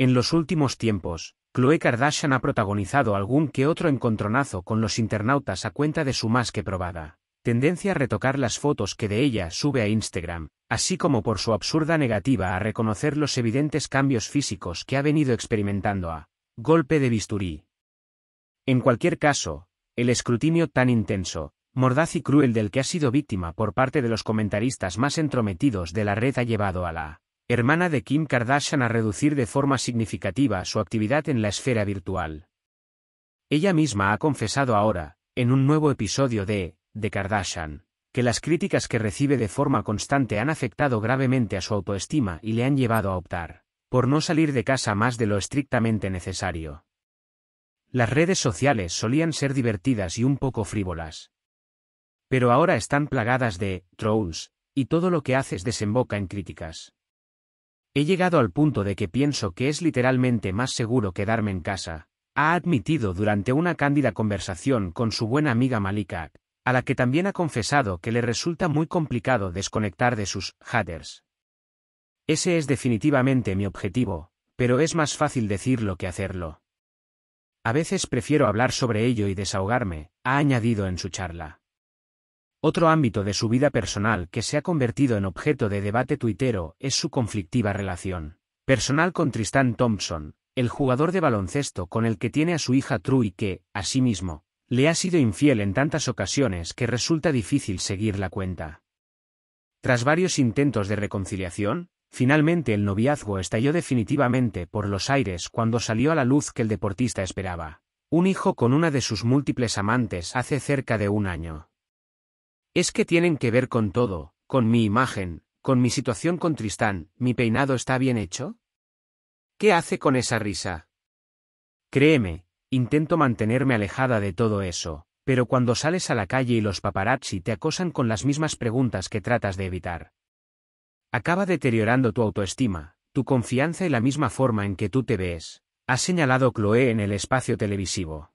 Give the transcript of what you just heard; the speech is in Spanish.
En los últimos tiempos, Chloe Kardashian ha protagonizado algún que otro encontronazo con los internautas a cuenta de su más que probada tendencia a retocar las fotos que de ella sube a Instagram, así como por su absurda negativa a reconocer los evidentes cambios físicos que ha venido experimentando a golpe de bisturí. En cualquier caso, el escrutinio tan intenso, mordaz y cruel del que ha sido víctima por parte de los comentaristas más entrometidos de la red ha llevado a la hermana de Kim Kardashian a reducir de forma significativa su actividad en la esfera virtual. Ella misma ha confesado ahora, en un nuevo episodio de The Kardashian, que las críticas que recibe de forma constante han afectado gravemente a su autoestima y le han llevado a optar por no salir de casa más de lo estrictamente necesario. Las redes sociales solían ser divertidas y un poco frívolas. Pero ahora están plagadas de trolls, y todo lo que haces desemboca en críticas. He llegado al punto de que pienso que es literalmente más seguro quedarme en casa, ha admitido durante una cándida conversación con su buena amiga Malika, a la que también ha confesado que le resulta muy complicado desconectar de sus haters. Ese es definitivamente mi objetivo, pero es más fácil decirlo que hacerlo. A veces prefiero hablar sobre ello y desahogarme, ha añadido en su charla. Otro ámbito de su vida personal que se ha convertido en objeto de debate tuitero es su conflictiva relación personal con Tristan Thompson, el jugador de baloncesto con el que tiene a su hija True y que, asimismo, le ha sido infiel en tantas ocasiones que resulta difícil seguir la cuenta. Tras varios intentos de reconciliación, finalmente el noviazgo estalló definitivamente por los aires cuando salió a la luz que el deportista esperaba. Un hijo con una de sus múltiples amantes hace cerca de un año. Es que tienen que ver con todo, con mi imagen, con mi situación con Tristán, ¿mi peinado está bien hecho? ¿Qué hace con esa risa? Créeme, intento mantenerme alejada de todo eso, pero cuando sales a la calle y los paparazzi te acosan con las mismas preguntas que tratas de evitar. Acaba deteriorando tu autoestima, tu confianza y la misma forma en que tú te ves, ha señalado Chloé en el espacio televisivo.